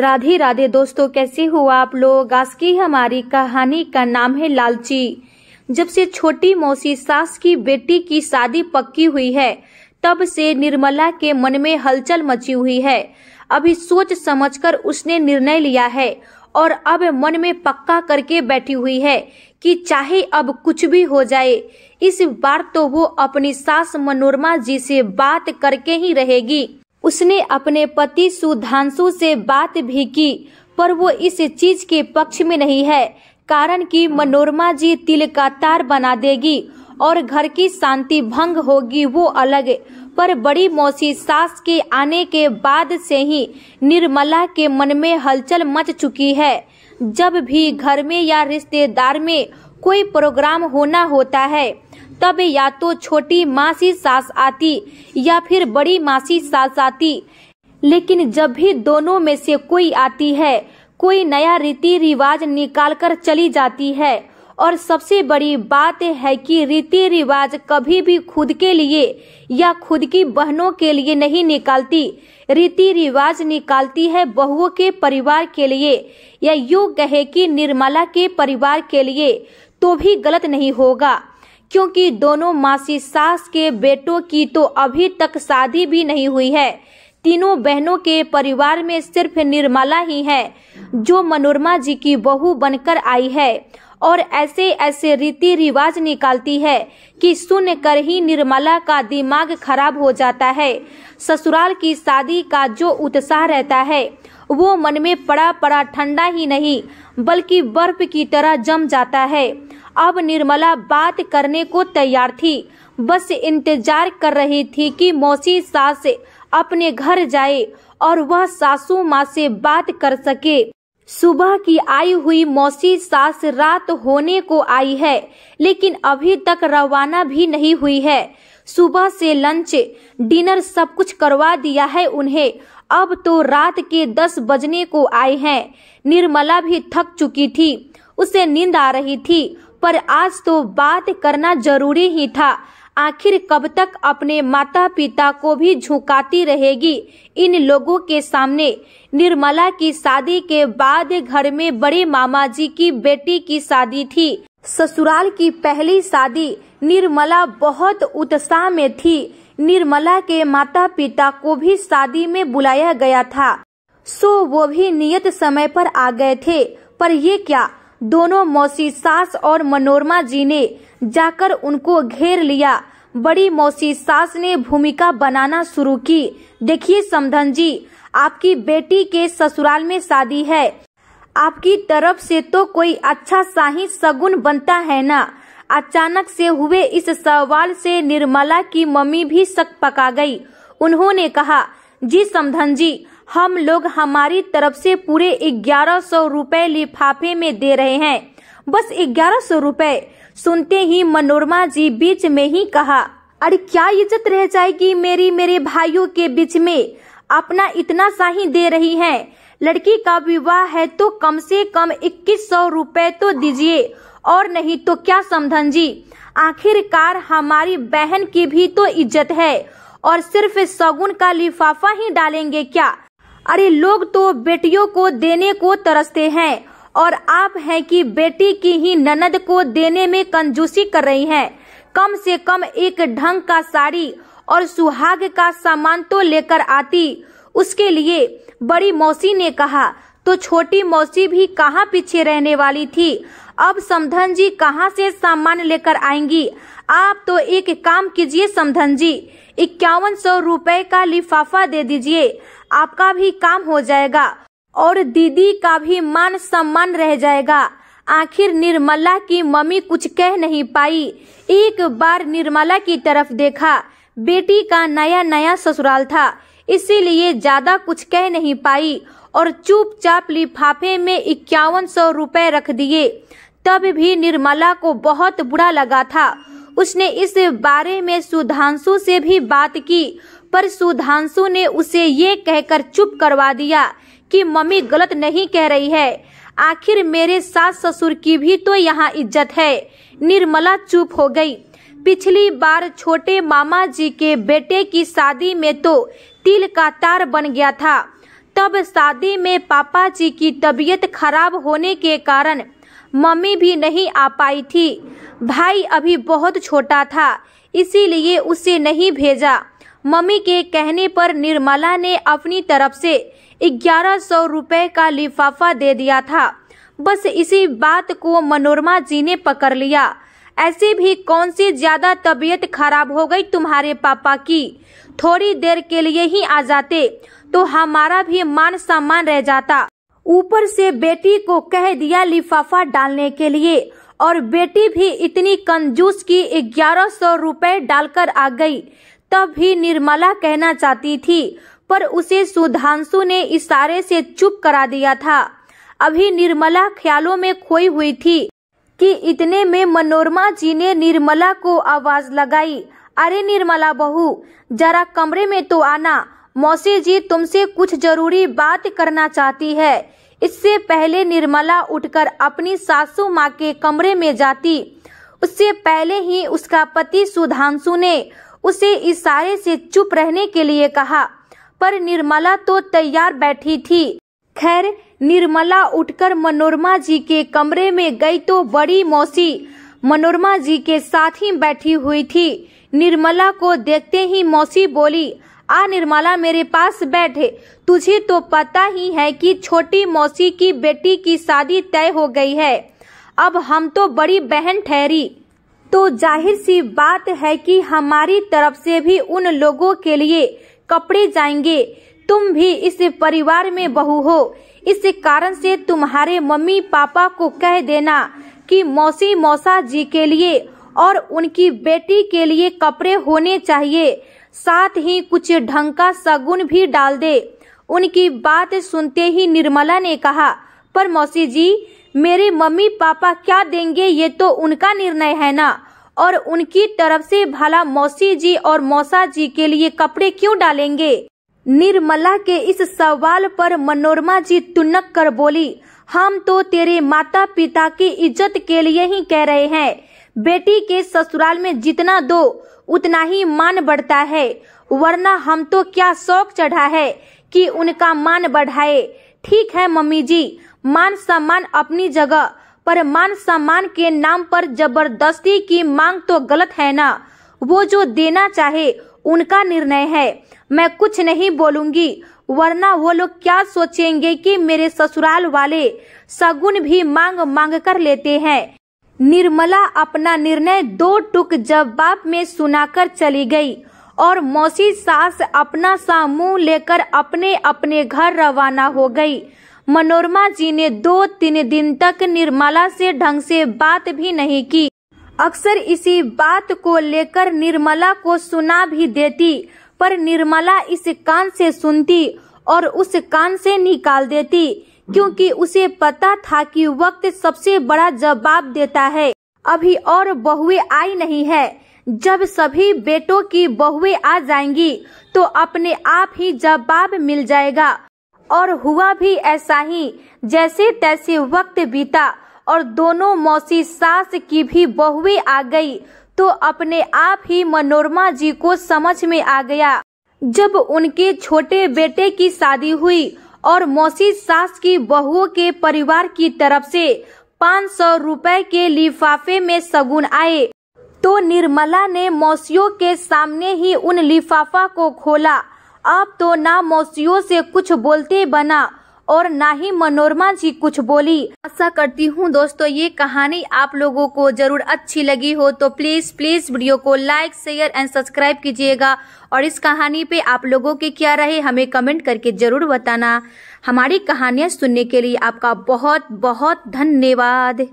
राधे राधे दोस्तों कैसे हो आप लोग आज की हमारी कहानी का नाम है लालची जब से छोटी मौसी सास की बेटी की शादी पक्की हुई है तब से निर्मला के मन में हलचल मची हुई है अभी सोच समझकर उसने निर्णय लिया है और अब मन में पक्का करके बैठी हुई है कि चाहे अब कुछ भी हो जाए इस बार तो वो अपनी सास मनोरमा जी से बात करके ही रहेगी उसने अपने पति सुधांशु से बात भी की पर वो इस चीज के पक्ष में नहीं है कारण कि मनोरमा जी तिल का तार बना देगी और घर की शांति भंग होगी वो अलग पर बड़ी मौसी सास के आने के बाद से ही निर्मला के मन में हलचल मच चुकी है जब भी घर में या रिश्तेदार में कोई प्रोग्राम होना होता है तब या तो छोटी मासी सास आती या फिर बड़ी मासी सास आती लेकिन जब भी दोनों में से कोई आती है कोई नया रीति रिवाज निकालकर चली जाती है और सबसे बड़ी बात है कि रीति रिवाज कभी भी खुद के लिए या खुद की बहनों के लिए नहीं निकालती रीति रिवाज निकालती है बहुओं के परिवार के लिए या यूँ कहे कि निर्मला के परिवार के लिए तो भी गलत नहीं होगा क्योंकि दोनों मासी सास के बेटों की तो अभी तक शादी भी नहीं हुई है तीनों बहनों के परिवार में सिर्फ निर्मला ही है जो मनोरमा जी की बहू बनकर आई है और ऐसे ऐसे रीति रिवाज निकालती है कि सुन कर ही निर्मला का दिमाग खराब हो जाता है ससुराल की शादी का जो उत्साह रहता है वो मन में पड़ा पड़ा ठंडा ही नहीं बल्कि बर्फ की तरह जम जाता है अब निर्मला बात करने को तैयार थी बस इंतजार कर रही थी कि मौसी सास अपने घर जाए और वह सासू माँ से बात कर सके सुबह की आई हुई मौसी सास रात होने को आई है लेकिन अभी तक रवाना भी नहीं हुई है सुबह से लंच डिनर सब कुछ करवा दिया है उन्हें अब तो रात के दस बजने को आए हैं निर्मला भी थक चुकी थी उसे नींद आ रही थी पर आज तो बात करना जरूरी ही था आखिर कब तक अपने माता पिता को भी झुकाती रहेगी इन लोगों के सामने निर्मला की शादी के बाद घर में बड़े मामा जी की बेटी की शादी थी ससुराल की पहली शादी निर्मला बहुत उत्साह में थी निर्मला के माता पिता को भी शादी में बुलाया गया था सो वो भी नियत समय पर आ गए थे पर ये क्या दोनों मौसी सास और मनोरमा जी ने जाकर उनको घेर लिया बड़ी मौसी सास ने भूमिका बनाना शुरू की देखिए समधन जी आपकी बेटी के ससुराल में शादी है आपकी तरफ से तो कोई अच्छा शाही सगुन बनता है ना अचानक से हुए इस सवाल से निर्मला की मम्मी भी शक पका गई उन्होंने कहा जी समधन जी हम लोग हमारी तरफ से पूरे ग्यारह सौ रूपए लिफाफे में दे रहे हैं बस ग्यारह सौ रूपए सुनते ही मनोरमा जी बीच में ही कहा अरे क्या इज्जत रह जाएगी मेरी मेरे भाइयों के बीच में अपना इतना सा ही दे रही हैं लड़की का विवाह है तो कम से कम इक्कीस सौ रूपए तो दीजिए और नहीं तो क्या समधन जी आखिरकार हमारी बहन की भी तो इज्जत है और सिर्फ सगुन का लिफाफा ही डालेंगे क्या अरे लोग तो बेटियों को देने को तरसते हैं और आप हैं कि बेटी की ही ननद को देने में कंजूसी कर रही हैं कम से कम एक ढंग का साड़ी और सुहाग का सामान तो लेकर आती उसके लिए बड़ी मौसी ने कहा तो छोटी मौसी भी कहाँ पीछे रहने वाली थी अब समधन जी कहाँ से सामान लेकर आएंगी आप तो एक काम कीजिए समधन जी इक्यावन सौ रूपए का लिफाफा दे दीजिए आपका भी काम हो जाएगा और दीदी का भी मान सम्मान रह जाएगा आखिर निर्मला की मम्मी कुछ कह नहीं पाई एक बार निर्मला की तरफ देखा बेटी का नया नया ससुराल था इसीलिए ज्यादा कुछ कह नहीं पाई और चुपचाप लिफाफे में इक्यावन सौ रूपए रख दिए तब भी निर्मला को बहुत बुरा लगा था उसने इस बारे में सुधांशु से भी बात की पर सुधांशु ने उसे ये कहकर चुप करवा दिया कि मम्मी गलत नहीं कह रही है आखिर मेरे सास ससुर की भी तो यहाँ इज्जत है निर्मला चुप हो गई पिछली बार छोटे मामा जी के बेटे की शादी में तो तिल का तार बन गया था तब शादी में पापा जी की तबीयत खराब होने के कारण मम्मी भी नहीं आ पाई थी भाई अभी बहुत छोटा था इसीलिए उसे नहीं भेजा मम्मी के कहने पर निर्मला ने अपनी तरफ से ग्यारह सौ रूपए का लिफाफा दे दिया था बस इसी बात को मनोरमा जी ने पकड़ लिया ऐसे भी कौन सी ज्यादा तबीयत खराब हो गई तुम्हारे पापा की थोड़ी देर के लिए ही आ जाते तो हमारा भी मान सम्मान रह जाता ऊपर से बेटी को कह दिया लिफाफा डालने के लिए और बेटी भी इतनी कंजूस की ग्यारह सौ रूपए डालकर आ गई तब भी निर्मला कहना चाहती थी पर उसे सुधांशु ने इशारे से चुप करा दिया था अभी निर्मला ख्यालों में खोई हुई थी कि इतने में मनोरमा जी ने निर्मला को आवाज लगाई अरे निर्मला बहू जरा कमरे में तो आना मौसी जी तुमसे कुछ जरूरी बात करना चाहती है इससे पहले निर्मला उठकर अपनी सासू माँ के कमरे में जाती उससे पहले ही उसका पति सुधांशु ने उसे इशारे से चुप रहने के लिए कहा पर निर्मला तो तैयार बैठी थी खैर निर्मला उठकर मनोरमा जी के कमरे में गई तो बड़ी मौसी मनोरमा जी के साथ ही बैठी हुई थी निर्मला को देखते ही मौसी बोली आ निर्मला मेरे पास बैठे तुझे तो पता ही है कि छोटी मौसी की बेटी की शादी तय हो गई है अब हम तो बड़ी बहन ठहरी तो जाहिर सी बात है कि हमारी तरफ से भी उन लोगों के लिए कपड़े जाएंगे तुम भी इस परिवार में बहू हो इस कारण से तुम्हारे मम्मी पापा को कह देना कि मौसी मौसा जी के लिए और उनकी बेटी के लिए कपड़े होने चाहिए साथ ही कुछ ढंग का सगुन भी डाल दे उनकी बात सुनते ही निर्मला ने कहा पर मौसी जी मेरे मम्मी पापा क्या देंगे ये तो उनका निर्णय है ना और उनकी तरफ से भला मौसी जी और मौसा जी के लिए कपड़े क्यों डालेंगे निर्मला के इस सवाल पर मनोरमा जी तुनक कर बोली हम तो तेरे माता पिता की इज्जत के लिए ही कह रहे हैं बेटी के ससुराल में जितना दो उतना ही मान बढ़ता है वरना हम तो क्या शौक चढ़ा है कि उनका मान बढ़ाए ठीक है मम्मी जी मान सम्मान अपनी जगह पर मान सम्मान के नाम पर जबरदस्ती की मांग तो गलत है ना वो जो देना चाहे उनका निर्णय है मैं कुछ नहीं बोलूंगी वरना वो लोग क्या सोचेंगे कि मेरे ससुराल वाले सगुन भी मांग मांग कर लेते हैं निर्मला अपना निर्णय दो टुक जवाब में सुनाकर चली गई और मौसी सास अपना सा मुँह लेकर अपने अपने घर रवाना हो गई मनोरमा जी ने दो तीन दिन तक निर्मला से ढंग से बात भी नहीं की अक्सर इसी बात को लेकर निर्मला को सुना भी देती पर निर्मला इस कान से सुनती और उस कान से निकाल देती क्योंकि उसे पता था कि वक्त सबसे बड़ा जवाब देता है अभी और बहुएं आई नहीं है जब सभी बेटों की बहुएं आ जाएंगी तो अपने आप ही जवाब मिल जाएगा और हुआ भी ऐसा ही जैसे तैसे वक्त बीता और दोनों मौसी सास की भी बहुएं आ गई तो अपने आप ही मनोरमा जी को समझ में आ गया जब उनके छोटे बेटे की शादी हुई और मौसी सास की बहुओं के परिवार की तरफ से पाँच सौ रूपए के लिफाफे में सगुन आए तो निर्मला ने मौसियों के सामने ही उन लिफाफा को खोला अब तो ना मौसियों से कुछ बोलते बना और ना ही मनोरमा जी कुछ बोली आशा करती हूँ दोस्तों ये कहानी आप लोगों को जरूर अच्छी लगी हो तो प्लीज प्लीज वीडियो को लाइक शेयर एंड सब्सक्राइब कीजिएगा और इस कहानी पे आप लोगों के क्या रहे हमें कमेंट करके जरूर बताना हमारी कहानियाँ सुनने के लिए आपका बहुत बहुत धन्यवाद